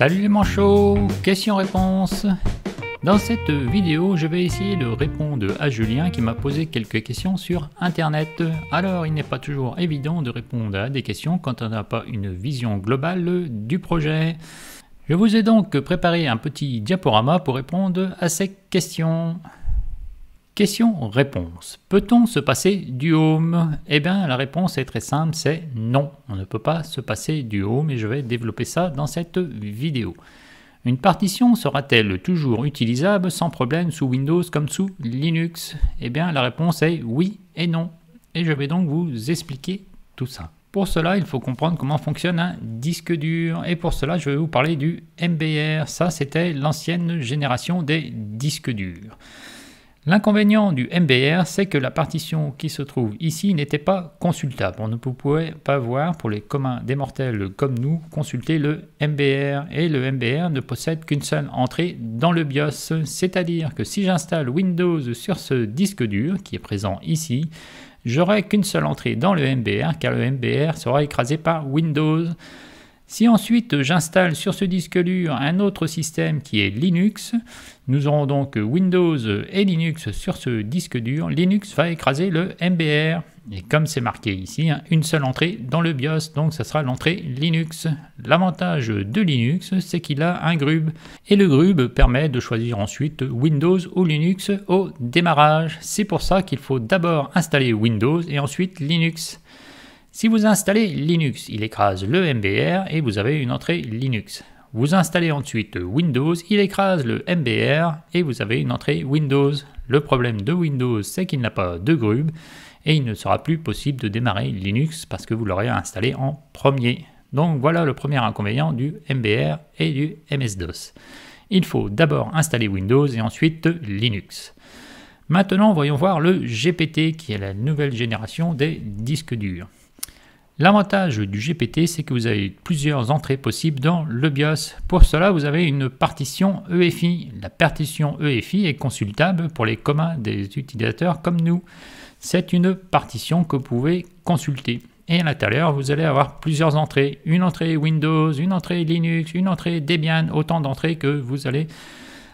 Salut les manchots Questions-réponses Dans cette vidéo, je vais essayer de répondre à Julien qui m'a posé quelques questions sur Internet. Alors, il n'est pas toujours évident de répondre à des questions quand on n'a pas une vision globale du projet. Je vous ai donc préparé un petit diaporama pour répondre à ces questions. Question-réponse. Peut-on se passer du home Eh bien, la réponse est très simple, c'est non. On ne peut pas se passer du home et je vais développer ça dans cette vidéo. Une partition sera-t-elle toujours utilisable sans problème sous Windows comme sous Linux Eh bien, la réponse est oui et non. Et je vais donc vous expliquer tout ça. Pour cela, il faut comprendre comment fonctionne un disque dur. Et pour cela, je vais vous parler du MBR. Ça, c'était l'ancienne génération des disques durs. L'inconvénient du MBR, c'est que la partition qui se trouve ici n'était pas consultable. On ne pouvait pas voir, pour les communs des mortels comme nous, consulter le MBR. Et le MBR ne possède qu'une seule entrée dans le BIOS. C'est-à-dire que si j'installe Windows sur ce disque dur, qui est présent ici, j'aurai qu'une seule entrée dans le MBR, car le MBR sera écrasé par Windows. Si ensuite j'installe sur ce disque dur un autre système qui est Linux, nous aurons donc Windows et Linux sur ce disque dur. Linux va écraser le MBR. Et comme c'est marqué ici, hein, une seule entrée dans le BIOS, donc ça sera l'entrée Linux. L'avantage de Linux, c'est qu'il a un grub. Et le grub permet de choisir ensuite Windows ou Linux au démarrage. C'est pour ça qu'il faut d'abord installer Windows et ensuite Linux. Si vous installez Linux, il écrase le MBR et vous avez une entrée Linux. Vous installez ensuite Windows, il écrase le MBR et vous avez une entrée Windows. Le problème de Windows, c'est qu'il n'a pas de grub et il ne sera plus possible de démarrer Linux parce que vous l'aurez installé en premier. Donc voilà le premier inconvénient du MBR et du MS-DOS. Il faut d'abord installer Windows et ensuite Linux. Maintenant, voyons voir le GPT qui est la nouvelle génération des disques durs. L'avantage du GPT, c'est que vous avez plusieurs entrées possibles dans le BIOS. Pour cela, vous avez une partition EFI. La partition EFI est consultable pour les communs des utilisateurs comme nous. C'est une partition que vous pouvez consulter. Et à l'intérieur, vous allez avoir plusieurs entrées. Une entrée Windows, une entrée Linux, une entrée Debian, autant d'entrées que vous allez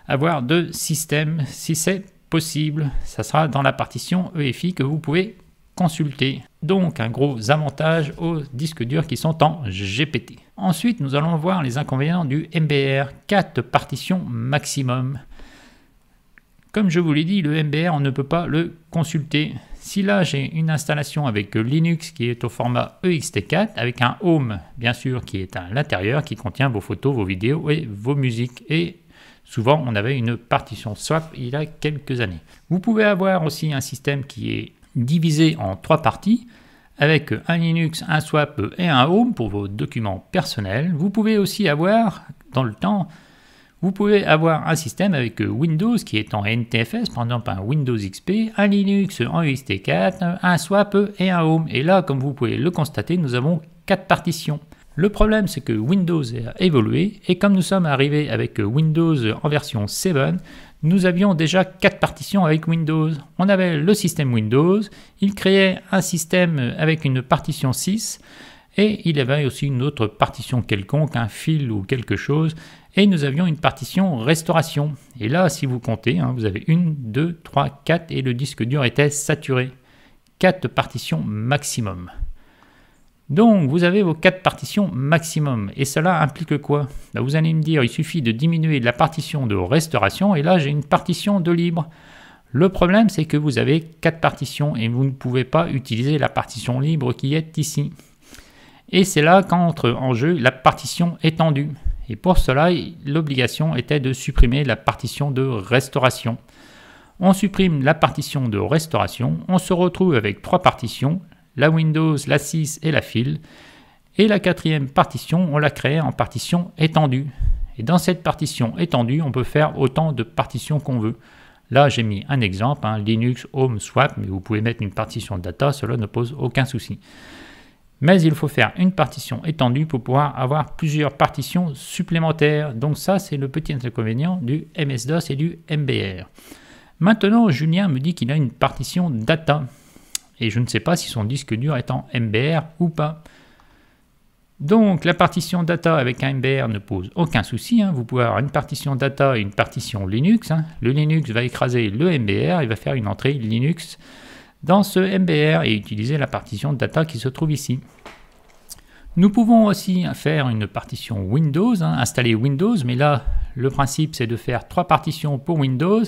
avoir de système. Si c'est possible, ça sera dans la partition EFI que vous pouvez consulter. Donc un gros avantage aux disques durs qui sont en GPT. Ensuite, nous allons voir les inconvénients du MBR, 4 partitions maximum. Comme je vous l'ai dit, le MBR, on ne peut pas le consulter. Si là j'ai une installation avec Linux qui est au format EXT4, avec un home bien sûr qui est à l'intérieur, qui contient vos photos, vos vidéos et vos musiques. Et souvent on avait une partition swap il y a quelques années. Vous pouvez avoir aussi un système qui est divisé en trois parties avec un Linux, un swap et un home pour vos documents personnels. Vous pouvez aussi avoir, dans le temps, vous pouvez avoir un système avec Windows qui est en NTFS, par exemple un Windows XP, un Linux en UXT4, un swap et un home. Et là, comme vous pouvez le constater, nous avons quatre partitions. Le problème, c'est que Windows a évolué et comme nous sommes arrivés avec Windows en version 7, nous avions déjà quatre partitions avec Windows. On avait le système Windows, il créait un système avec une partition 6, et il avait aussi une autre partition quelconque, un fil ou quelque chose, et nous avions une partition restauration. Et là, si vous comptez, hein, vous avez une, deux, trois, quatre, et le disque dur était saturé. Quatre partitions maximum. Donc, vous avez vos quatre partitions maximum. Et cela implique quoi bah, Vous allez me dire, il suffit de diminuer la partition de restauration, et là, j'ai une partition de libre. Le problème, c'est que vous avez quatre partitions, et vous ne pouvez pas utiliser la partition libre qui est ici. Et c'est là qu'entre en jeu la partition étendue. Et pour cela, l'obligation était de supprimer la partition de restauration. On supprime la partition de restauration, on se retrouve avec trois partitions, la Windows, la 6 et la file. Et la quatrième partition, on l'a crée en partition étendue. Et dans cette partition étendue, on peut faire autant de partitions qu'on veut. Là, j'ai mis un exemple, hein, Linux Home Swap, mais vous pouvez mettre une partition data, cela ne pose aucun souci. Mais il faut faire une partition étendue pour pouvoir avoir plusieurs partitions supplémentaires. Donc ça, c'est le petit inconvénient du MS-DOS et du MBR. Maintenant, Julien me dit qu'il a une partition data et je ne sais pas si son disque dur est en MBR ou pas. Donc la partition data avec un MBR ne pose aucun souci, hein. vous pouvez avoir une partition data et une partition Linux. Hein. Le Linux va écraser le MBR et va faire une entrée Linux dans ce MBR et utiliser la partition data qui se trouve ici. Nous pouvons aussi faire une partition Windows, hein, installer Windows, mais là le principe, c'est de faire trois partitions pour Windows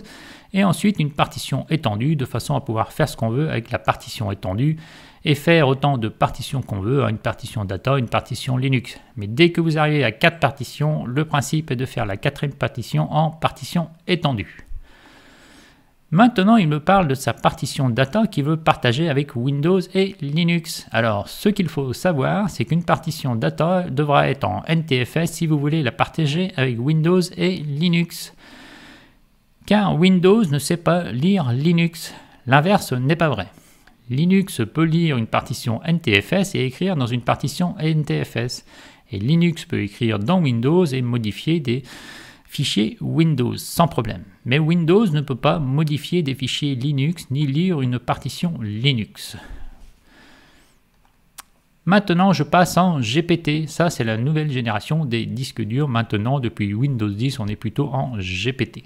et ensuite une partition étendue de façon à pouvoir faire ce qu'on veut avec la partition étendue et faire autant de partitions qu'on veut, hein, une partition data, une partition Linux. Mais dès que vous arrivez à quatre partitions, le principe est de faire la quatrième partition en partition étendue. Maintenant, il me parle de sa partition data qu'il veut partager avec Windows et Linux. Alors, ce qu'il faut savoir, c'est qu'une partition data devra être en NTFS si vous voulez la partager avec Windows et Linux. Car Windows ne sait pas lire Linux. L'inverse n'est pas vrai. Linux peut lire une partition NTFS et écrire dans une partition NTFS. Et Linux peut écrire dans Windows et modifier des, Fichier Windows sans problème. Mais Windows ne peut pas modifier des fichiers Linux ni lire une partition Linux. Maintenant, je passe en GPT. Ça, c'est la nouvelle génération des disques durs. Maintenant, depuis Windows 10, on est plutôt en GPT.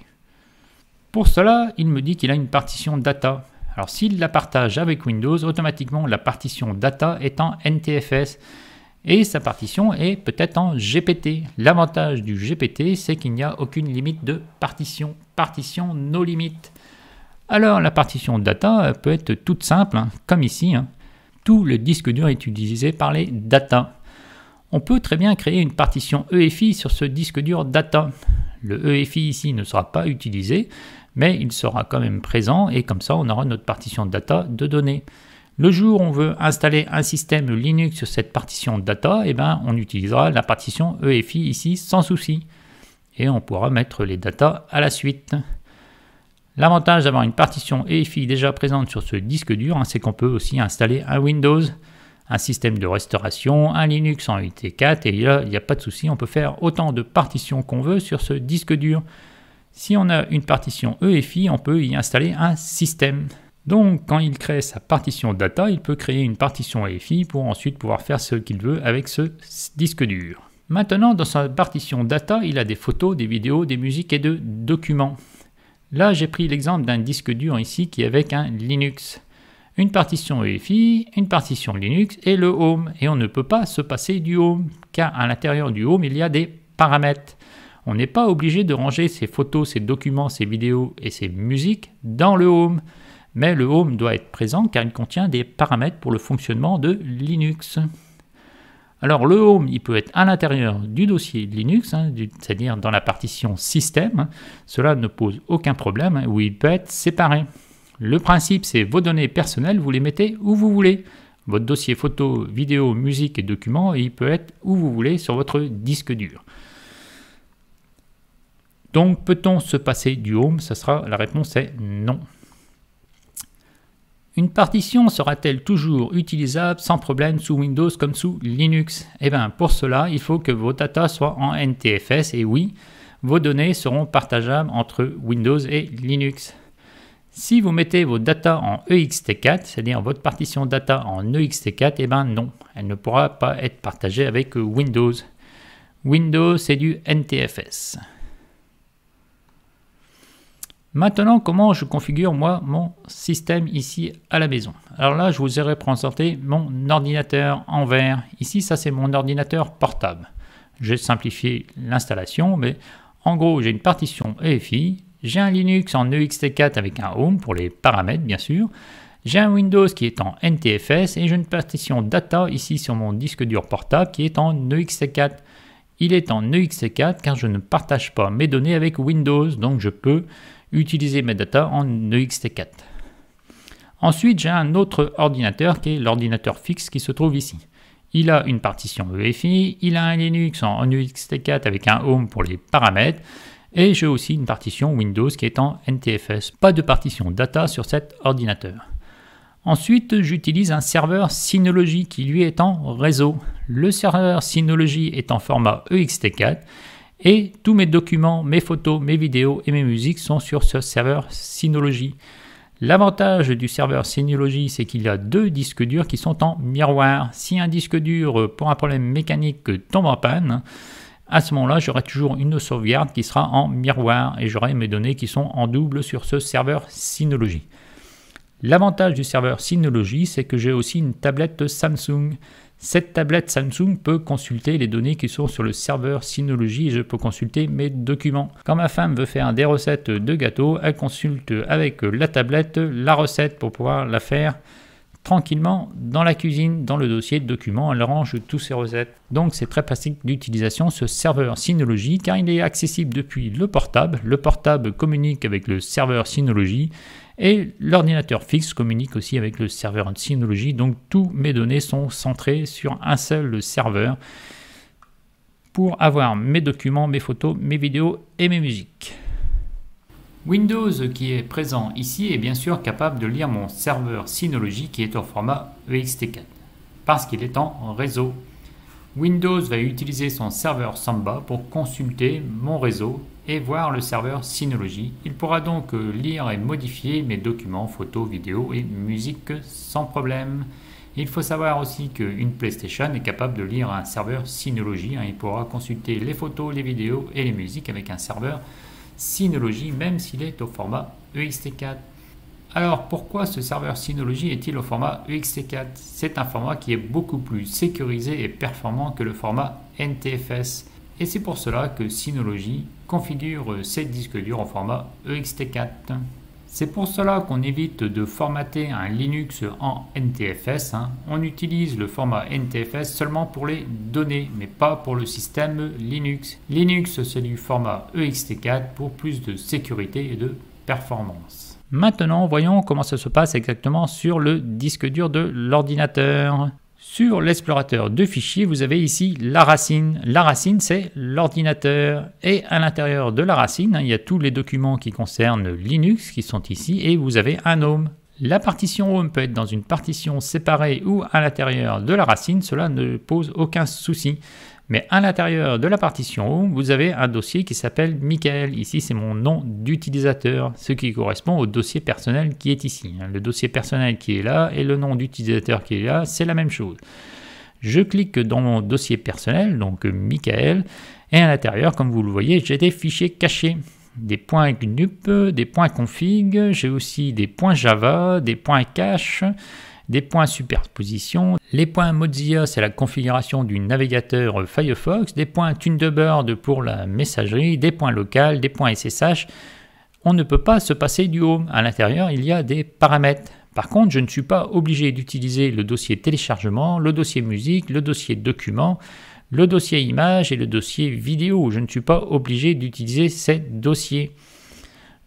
Pour cela, il me dit qu'il a une partition data. Alors, s'il la partage avec Windows, automatiquement, la partition data est en NTFS et sa partition est peut-être en GPT. L'avantage du GPT, c'est qu'il n'y a aucune limite de partition. Partition nos limites. Alors la partition data peut être toute simple, hein, comme ici. Hein. Tout le disque dur est utilisé par les data. On peut très bien créer une partition EFI sur ce disque dur data. Le EFI ici ne sera pas utilisé, mais il sera quand même présent et comme ça on aura notre partition data de données. Le jour où on veut installer un système Linux sur cette partition data, eh ben, on utilisera la partition EFI ici sans souci. Et on pourra mettre les datas à la suite. L'avantage d'avoir une partition EFI déjà présente sur ce disque dur, hein, c'est qu'on peut aussi installer un Windows, un système de restauration, un Linux en UT4, et là, il n'y a pas de souci, on peut faire autant de partitions qu'on veut sur ce disque dur. Si on a une partition EFI, on peut y installer un système. Donc, quand il crée sa partition data, il peut créer une partition EFI pour ensuite pouvoir faire ce qu'il veut avec ce disque dur. Maintenant, dans sa partition data, il a des photos, des vidéos, des musiques et de documents. Là, j'ai pris l'exemple d'un disque dur ici qui est avec un Linux. Une partition EFI, une partition Linux et le Home. Et on ne peut pas se passer du Home, car à l'intérieur du Home, il y a des paramètres on n'est pas obligé de ranger ses photos, ses documents, ses vidéos et ses musiques dans le home mais le home doit être présent car il contient des paramètres pour le fonctionnement de Linux. Alors le home, il peut être à l'intérieur du dossier Linux, hein, c'est-à-dire dans la partition système, hein. cela ne pose aucun problème, hein, ou il peut être séparé. Le principe, c'est vos données personnelles, vous les mettez où vous voulez. Votre dossier photo, vidéo, musique et documents, il peut être où vous voulez sur votre disque dur. Donc peut-on se passer du home Ça sera la réponse est non. Une partition sera-t-elle toujours utilisable sans problème sous Windows comme sous Linux Eh bien pour cela, il faut que vos datas soient en NTFS et oui, vos données seront partageables entre Windows et Linux. Si vous mettez vos datas en EXT4, c'est-à-dire votre partition data en EXT4, eh bien non, elle ne pourra pas être partagée avec Windows. Windows, c'est du NTFS. Maintenant, comment je configure moi mon système ici à la maison Alors là, je vous ai représenté mon ordinateur en vert. Ici, ça c'est mon ordinateur portable. J'ai simplifié l'installation, mais en gros, j'ai une partition EFI, j'ai un Linux en EXT4 avec un Home pour les paramètres bien sûr, j'ai un Windows qui est en NTFS et j'ai une partition data ici sur mon disque dur portable qui est en EXT4. Il est en EXT4 car je ne partage pas mes données avec Windows, donc je peux utiliser mes data en EXT4. Ensuite, j'ai un autre ordinateur qui est l'ordinateur fixe qui se trouve ici. Il a une partition EFI, il a un Linux en ext e 4 avec un Home pour les paramètres, et j'ai aussi une partition Windows qui est en NTFS. Pas de partition data sur cet ordinateur. Ensuite, j'utilise un serveur Synology qui lui est en réseau. Le serveur Synology est en format EXT4 et tous mes documents, mes photos, mes vidéos et mes musiques sont sur ce serveur Synology. L'avantage du serveur Synology, c'est qu'il y a deux disques durs qui sont en miroir. Si un disque dur, euh, pour un problème mécanique, tombe en panne, à ce moment-là, j'aurai toujours une sauvegarde qui sera en miroir et j'aurai mes données qui sont en double sur ce serveur Synology. L'avantage du serveur Synology, c'est que j'ai aussi une tablette Samsung. Cette tablette Samsung peut consulter les données qui sont sur le serveur Synology et je peux consulter mes documents. Quand ma femme veut faire des recettes de gâteaux, elle consulte avec la tablette la recette pour pouvoir la faire tranquillement dans la cuisine, dans le dossier de documents, elle range toutes ses recettes. Donc c'est très pratique d'utilisation ce serveur Synology car il est accessible depuis le portable. Le portable communique avec le serveur Synology et l'ordinateur fixe communique aussi avec le serveur Synology. Donc tous mes données sont centrées sur un seul serveur pour avoir mes documents, mes photos, mes vidéos et mes musiques. Windows qui est présent ici est bien sûr capable de lire mon serveur Synology qui est au format EXT4 parce qu'il est en réseau. Windows va utiliser son serveur Samba pour consulter mon réseau et voir le serveur Synology. Il pourra donc lire et modifier mes documents, photos, vidéos et musique sans problème. Il faut savoir aussi qu'une PlayStation est capable de lire un serveur Synology. Hein. Il pourra consulter les photos, les vidéos et les musiques avec un serveur Synology, même s'il est au format EXT4. Alors pourquoi ce serveur Synology est-il au format EXT4 C'est un format qui est beaucoup plus sécurisé et performant que le format NTFS. Et c'est pour cela que Synology configure ses disques durs en format EXT4. C'est pour cela qu'on évite de formater un Linux en NTFS. Hein. On utilise le format NTFS seulement pour les données, mais pas pour le système Linux. Linux, c'est du format EXT4 pour plus de sécurité et de performance. Maintenant, voyons comment ça se passe exactement sur le disque dur de l'ordinateur. Sur l'explorateur de fichiers, vous avez ici la racine. La racine, c'est l'ordinateur. Et à l'intérieur de la racine, hein, il y a tous les documents qui concernent Linux qui sont ici et vous avez un home. La partition home peut être dans une partition séparée ou à l'intérieur de la racine, cela ne pose aucun souci. Mais à l'intérieur de la partition vous avez un dossier qui s'appelle Michael. Ici, c'est mon nom d'utilisateur, ce qui correspond au dossier personnel qui est ici. Hein. Le dossier personnel qui est là et le nom d'utilisateur qui est là, c'est la même chose. Je clique dans mon dossier personnel, donc Michael, et à l'intérieur, comme vous le voyez, j'ai des fichiers cachés des points GNUP, des points config, j'ai aussi des points Java, des points cache, des points superposition, les points Mozilla, c'est la configuration du navigateur Firefox, des points Thunderbird pour la messagerie, des points local, des points SSH. On ne peut pas se passer du home. À l'intérieur, il y a des paramètres. Par contre, je ne suis pas obligé d'utiliser le dossier téléchargement, le dossier musique, le dossier document, le dossier image et le dossier vidéo. Je ne suis pas obligé d'utiliser ces dossiers.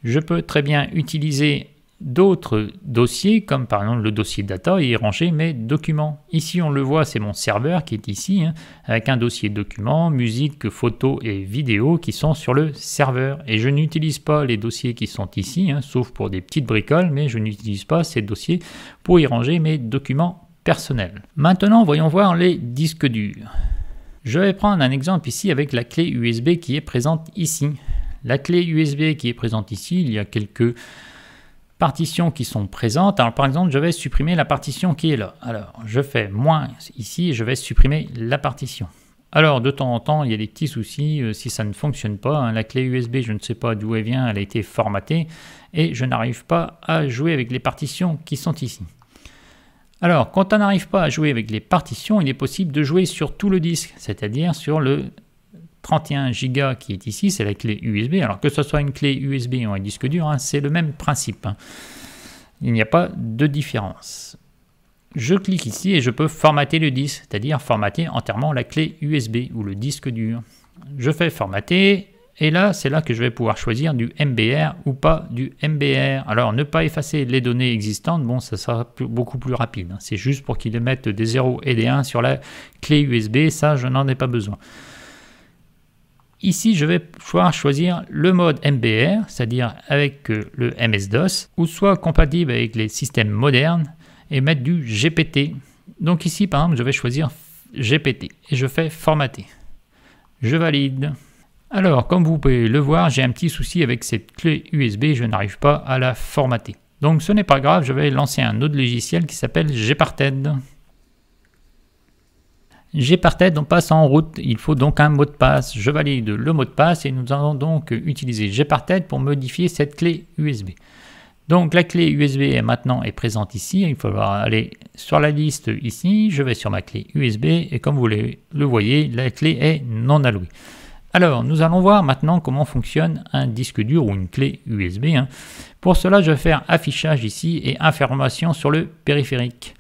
Je peux très bien utiliser d'autres dossiers, comme par exemple le dossier data, et ranger mes documents. Ici, on le voit, c'est mon serveur qui est ici, hein, avec un dossier documents, musique, photos et vidéos qui sont sur le serveur. Et je n'utilise pas les dossiers qui sont ici, hein, sauf pour des petites bricoles, mais je n'utilise pas ces dossiers pour y ranger mes documents personnels. Maintenant, voyons voir les disques durs. Je vais prendre un exemple ici avec la clé USB qui est présente ici. La clé USB qui est présente ici, il y a quelques partitions qui sont présentes. Alors par exemple, je vais supprimer la partition qui est là. Alors je fais moins ici et je vais supprimer la partition. Alors de temps en temps, il y a des petits soucis euh, si ça ne fonctionne pas. Hein. La clé USB, je ne sais pas d'où elle vient, elle a été formatée et je n'arrive pas à jouer avec les partitions qui sont ici. Alors quand on n'arrive pas à jouer avec les partitions, il est possible de jouer sur tout le disque, c'est-à-dire sur le 31 Go qui est ici, c'est la clé USB. Alors que ce soit une clé USB ou un disque dur, hein, c'est le même principe. Hein. Il n'y a pas de différence. Je clique ici et je peux formater le disque, c'est-à-dire formater entièrement la clé USB ou le disque dur. Je fais formater et là, c'est là que je vais pouvoir choisir du MBR ou pas du MBR. Alors, ne pas effacer les données existantes, bon, ça sera beaucoup plus rapide. Hein. C'est juste pour qu'ils mettent des 0 et des 1 sur la clé USB, ça, je n'en ai pas besoin. Ici, je vais pouvoir choisir le mode MBR, c'est-à-dire avec euh, le MS-DOS, ou soit compatible avec les systèmes modernes, et mettre du GPT. Donc ici, par exemple, je vais choisir GPT et je fais formater. Je valide. Alors, comme vous pouvez le voir, j'ai un petit souci avec cette clé USB, je n'arrive pas à la formater. Donc ce n'est pas grave, je vais lancer un autre logiciel qui s'appelle Gparted. J'ai on passe en route. Il faut donc un mot de passe. Je valide le mot de passe et nous allons donc utiliser J'ai pour modifier cette clé USB. Donc la clé USB est maintenant est présente ici. Il faudra aller sur la liste ici. Je vais sur ma clé USB et comme vous le voyez, la clé est non allouée. Alors, nous allons voir maintenant comment fonctionne un disque dur ou une clé USB. Hein. Pour cela, je vais faire affichage ici et information sur le périphérique.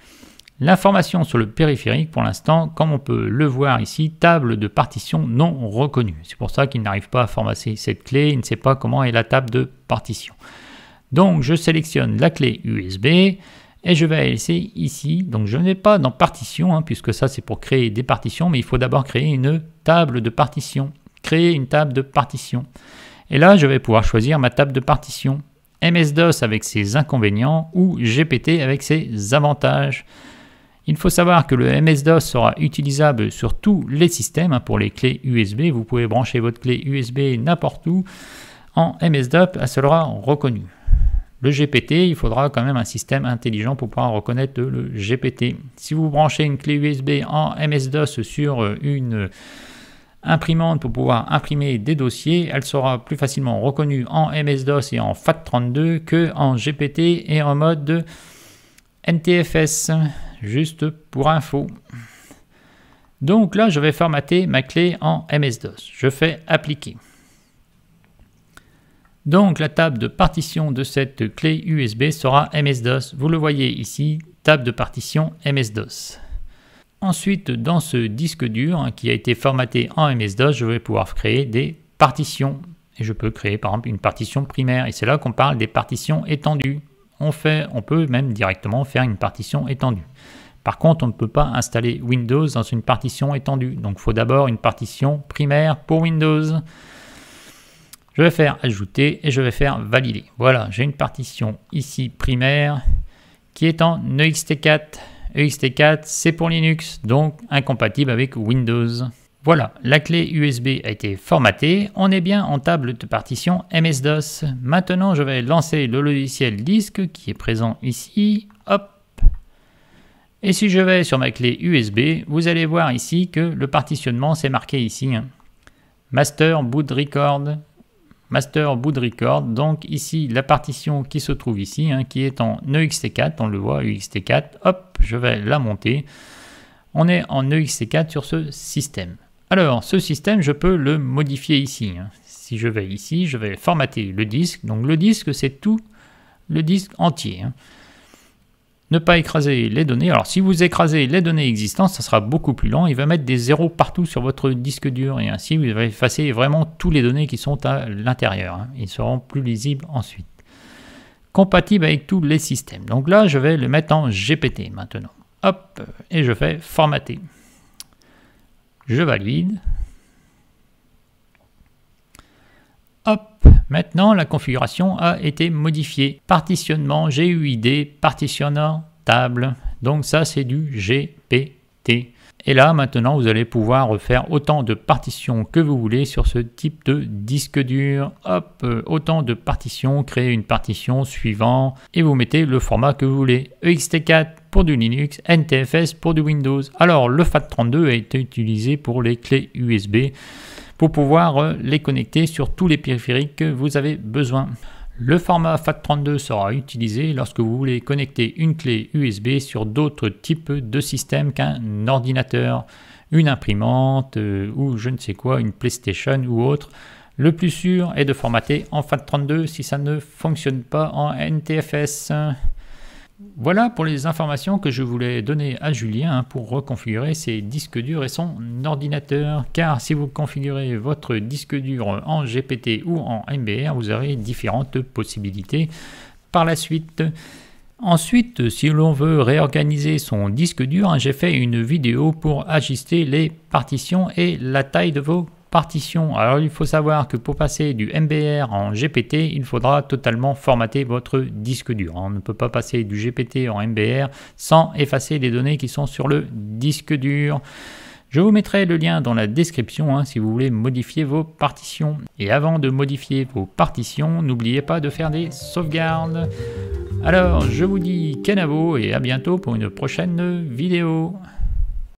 L'information sur le périphérique, pour l'instant, comme on peut le voir ici, table de partition non reconnue. C'est pour ça qu'il n'arrive pas à formater cette clé, il ne sait pas comment est la table de partition. Donc je sélectionne la clé USB et je vais laisser ici. Donc je n'ai pas dans partition, hein, puisque ça c'est pour créer des partitions, mais il faut d'abord créer une table de partition. Créer une table de partition. Et là, je vais pouvoir choisir ma table de partition. MS-DOS avec ses inconvénients ou GPT avec ses avantages. Il faut savoir que le MS-DOS sera utilisable sur tous les systèmes hein, pour les clés USB. Vous pouvez brancher votre clé USB n'importe où en MS-DOS, elle sera reconnue. Le GPT, il faudra quand même un système intelligent pour pouvoir reconnaître le GPT. Si vous branchez une clé USB en MS-DOS sur euh, une euh, imprimante pour pouvoir imprimer des dossiers, elle sera plus facilement reconnue en MS-DOS et en FAT32 que en GPT et en mode NTFS juste pour info. Donc là, je vais formater ma clé en MS-DOS. Je fais appliquer. Donc la table de partition de cette clé USB sera MS-DOS. Vous le voyez ici, table de partition MS-DOS. Ensuite, dans ce disque dur hein, qui a été formaté en MS-DOS, je vais pouvoir créer des partitions. Et je peux créer par exemple une partition primaire. Et c'est là qu'on parle des partitions étendues on, fait, on peut même directement faire une partition étendue. Par contre, on ne peut pas installer Windows dans une partition étendue. Donc, il faut d'abord une partition primaire pour Windows. Je vais faire ajouter et je vais faire valider. Voilà, j'ai une partition ici primaire qui est en EXT4. EXT4, c'est pour Linux, donc incompatible avec Windows. Voilà, la clé USB a été formatée, on est bien en table de partition MS-DOS. Maintenant, je vais lancer le logiciel disque qui est présent ici. Hop Et si je vais sur ma clé USB, vous allez voir ici que le partitionnement s'est marqué ici. Hein. Master Boot Record. Master Boot Record. Donc ici, la partition qui se trouve ici, hein, qui est en EXT4, on le voit, EXT4. Hop, je vais la monter. On est en EXT4 sur ce système. Alors, ce système, je peux le modifier ici. Hein. Si je vais ici, je vais formater le disque. Donc le disque, c'est tout le disque entier. Hein. Ne pas écraser les données. Alors si vous écrasez les données existantes, ça sera beaucoup plus lent. Il va mettre des zéros partout sur votre disque dur et ainsi vous allez effacer vraiment toutes les données qui sont à l'intérieur. Hein. Ils seront plus lisibles ensuite. Compatible avec tous les systèmes. Donc là, je vais le mettre en GPT maintenant. Hop, et je fais formater. Je valide. Hop, maintenant la configuration a été modifiée. Partitionnement GUID, partitionnant table. Donc ça c'est du GPT. Et là, maintenant, vous allez pouvoir refaire autant de partitions que vous voulez sur ce type de disque dur. Hop, euh, autant de partitions, créer une partition suivant et vous mettez le format que vous voulez. EXT4 pour du Linux, NTFS pour du Windows. Alors, le FAT32 a été utilisé pour les clés USB pour pouvoir euh, les connecter sur tous les périphériques que vous avez besoin. Le format FAT32 sera utilisé lorsque vous voulez connecter une clé USB sur d'autres types de systèmes qu'un ordinateur, une imprimante euh, ou je ne sais quoi, une PlayStation ou autre. Le plus sûr est de formater en FAT32 si ça ne fonctionne pas en NTFS. Voilà pour les informations que je voulais donner à Julien hein, pour reconfigurer ses disques durs et son ordinateur. Car si vous configurez votre disque dur en GPT ou en MBR, vous aurez différentes possibilités par la suite. Ensuite, si l'on veut réorganiser son disque dur, hein, j'ai fait une vidéo pour ajuster les partitions et la taille de vos partition. Alors il faut savoir que pour passer du MBR en GPT, il faudra totalement formater votre disque dur. On ne peut pas passer du GPT en MBR sans effacer les données qui sont sur le disque dur. Je vous mettrai le lien dans la description hein, si vous voulez modifier vos partitions. Et avant de modifier vos partitions, n'oubliez pas de faire des sauvegardes. Alors, je vous dis canavo et à bientôt pour une prochaine vidéo.